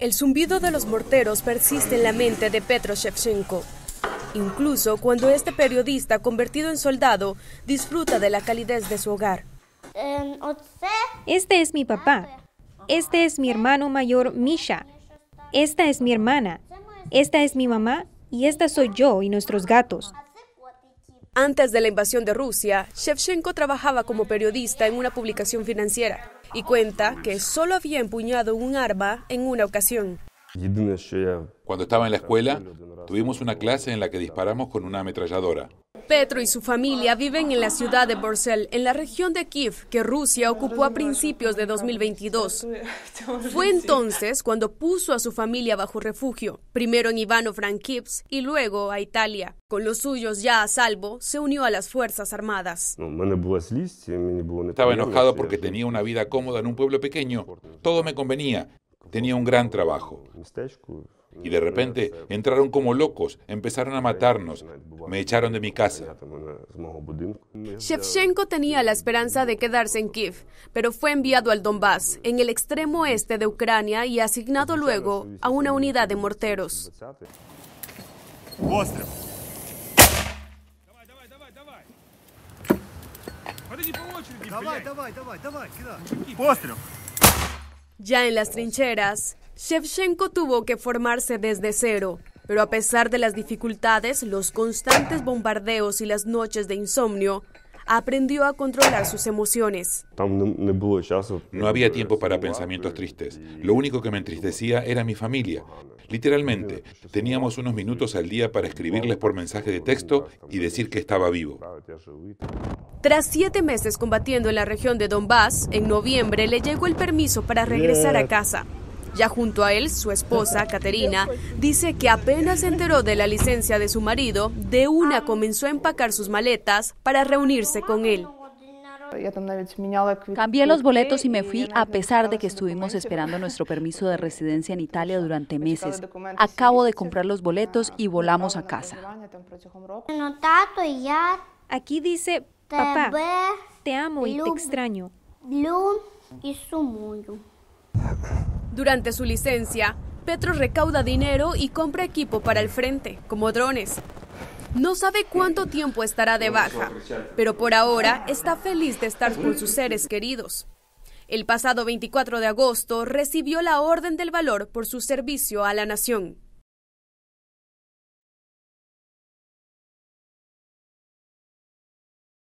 El zumbido de los morteros persiste en la mente de Petro Shevchenko, incluso cuando este periodista convertido en soldado disfruta de la calidez de su hogar. Em, este es mi papá. Este es mi hermano mayor Misha. Esta es mi hermana. Esta es mi mamá y esta soy yo y nuestros gatos. Antes de la invasión de Rusia, Shevchenko trabajaba como periodista en una publicación financiera y cuenta que solo había empuñado un arma en una ocasión. Cuando estaba en la escuela, tuvimos una clase en la que disparamos con una ametralladora. Petro y su familia viven en la ciudad de Borsell, en la región de Kiev, que Rusia ocupó a principios de 2022. Fue entonces cuando puso a su familia bajo refugio, primero en Ivano-Frankivsk y luego a Italia. Con los suyos ya a salvo, se unió a las Fuerzas Armadas. Estaba enojado porque tenía una vida cómoda en un pueblo pequeño. Todo me convenía. Tenía un gran trabajo. Y de repente entraron como locos, empezaron a matarnos, me echaron de mi casa. Shevchenko tenía la esperanza de quedarse en Kiev, pero fue enviado al Donbass, en el extremo este de Ucrania, y asignado luego a una unidad de morteros. Ya en las trincheras, Shevchenko tuvo que formarse desde cero, pero a pesar de las dificultades, los constantes bombardeos y las noches de insomnio, aprendió a controlar sus emociones. No había tiempo para pensamientos tristes. Lo único que me entristecía era mi familia. Literalmente, teníamos unos minutos al día para escribirles por mensaje de texto y decir que estaba vivo. Tras siete meses combatiendo en la región de Donbass, en noviembre le llegó el permiso para regresar a casa. Ya junto a él, su esposa, Caterina, dice que apenas se enteró de la licencia de su marido, de una comenzó a empacar sus maletas para reunirse con él. Cambié los boletos y me fui a pesar de que estuvimos esperando nuestro permiso de residencia en Italia durante meses. Acabo de comprar los ah, boletos y volamos a casa. Aquí dice, papá, te amo y te extraño. Durante su licencia, Petro recauda dinero y compra equipo para el frente, como drones, no sabe cuánto tiempo estará de baja, pero por ahora está feliz de estar con sus seres queridos. El pasado 24 de agosto recibió la Orden del Valor por su servicio a la Nación.